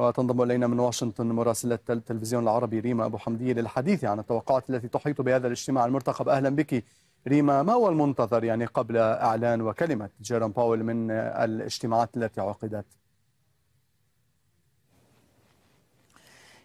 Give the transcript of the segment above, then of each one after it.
وتنضم إلينا من واشنطن مراسلة التلفزيون العربي ريما أبو حمدية للحديث عن التوقعات التي تحيط بهذا الاجتماع المرتقب أهلا بك ريما ما هو المنتظر يعني قبل إعلان وكلمة جيرون باول من الاجتماعات التي عقدت؟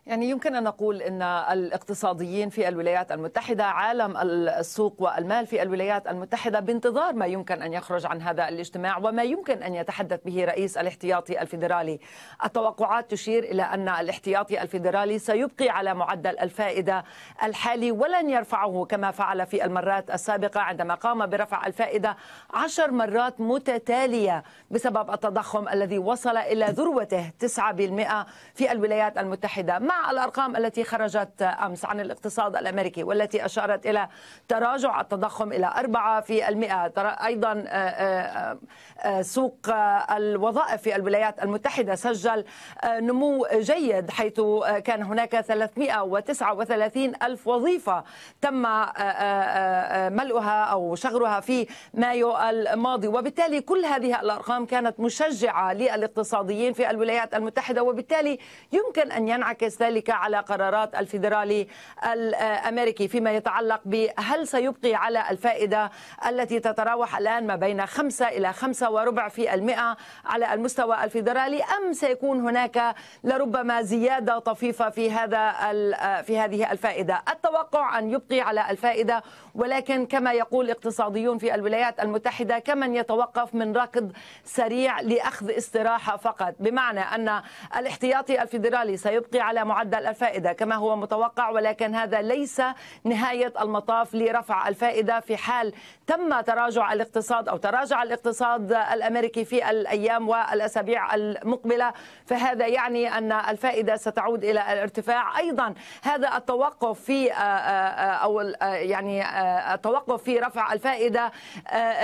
يعني يمكن أن نقول أن الاقتصاديين في الولايات المتحدة عالم السوق والمال في الولايات المتحدة بانتظار ما يمكن أن يخرج عن هذا الاجتماع وما يمكن أن يتحدث به رئيس الاحتياطي الفيدرالي التوقعات تشير إلى أن الاحتياطي الفيدرالي سيبقي على معدل الفائدة الحالي ولن يرفعه كما فعل في المرات السابقة عندما قام برفع الفائدة عشر مرات متتالية بسبب التضخم الذي وصل إلى ذروته 9% في الولايات المتحدة مع الأرقام التي خرجت أمس عن الاقتصاد الأمريكي والتي أشارت إلى تراجع التضخم إلى 4 في المئة أيضا آه، آه، آه، سوق الوظائف في الولايات المتحدة سجل نمو جيد حيث كان هناك 339 ألف وظيفة تم ملؤها أو شغرها في مايو الماضي وبالتالي كل هذه الأرقام كانت مشجعة للاقتصاديين في الولايات المتحدة وبالتالي يمكن أن ينعكس ذلك على قرارات الفيدرالي الأمريكي فيما يتعلق بهل سيبقي على الفائدة التي تتراوح الآن ما بين 5 إلى 5 وربع في المئة على المستوى الفيدرالي أم سيكون هناك لربما زيادة طفيفة في هذا في هذه الفائدة التوقع أن يبقي على الفائدة ولكن كما يقول اقتصاديون في الولايات المتحدة كمن يتوقف من ركض سريع لأخذ استراحة فقط بمعنى أن الاحتياطي الفيدرالي سيبقي على معدل الفائدة كما هو متوقع ولكن هذا ليس نهاية المطاف لرفع الفائدة في حال تم تراجع الاقتصاد أو تراجع الاقتصاد الأمريكي في الأيام والأسابيع المقبلة فهذا يعني أن الفائدة ستعود إلى الارتفاع أيضا هذا التوقف في آه، آه، آه، أو يعني التوقف في رفع الفائدة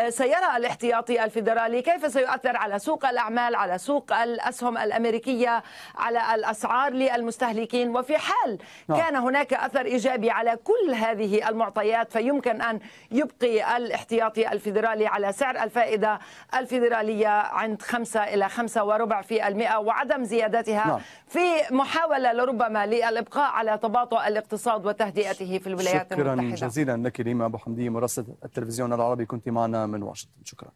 سيرى الاحتياطي الفيدرالي كيف سيؤثر على سوق الأعمال على سوق الأسهم الأمريكية على الأسعار للمستهلكين المستهلكين وفي حال نعم. كان هناك أثر إيجابي على كل هذه المعطيات فيمكن أن يبقي الاحتياطي الفيدرالي على سعر الفائدة الفيدرالية عند 5 إلى 5 وربع في المئة وعدم زيادتها نعم. في محاولة لربما للإبقاء على تباطؤ الاقتصاد وتهدئته في الولايات شكرا المتحدة شكرا جزيلا لك ريما أبو حمدي مراسله التلفزيون العربي كنت معنا من واشنطن شكرا